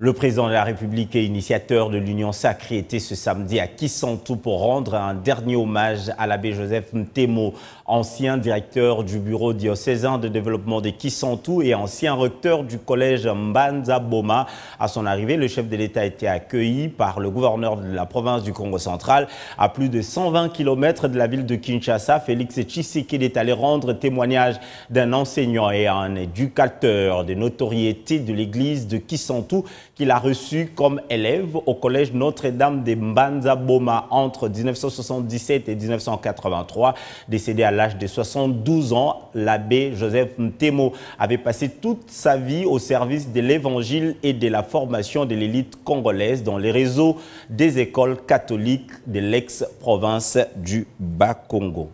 Le président de la République et initiateur de l'Union sacrée était ce samedi à Kisantou pour rendre un dernier hommage à l'abbé Joseph Mtemo, ancien directeur du bureau diocésain de développement de Kisantou et ancien recteur du collège Mbanza Boma. À son arrivée, le chef de l'État a été accueilli par le gouverneur de la province du Congo central. À plus de 120 km de la ville de Kinshasa, Félix Tshisekedi est allé rendre témoignage d'un enseignant et un éducateur de notoriété de l'église de Kisantu qu'il a reçu comme élève au collège Notre-Dame de Mbanza Boma entre 1977 et 1983. Décédé à l'âge de 72 ans, l'abbé Joseph Ntemo avait passé toute sa vie au service de l'évangile et de la formation de l'élite congolaise dans les réseaux des écoles catholiques de l'ex-province du Bas-Congo.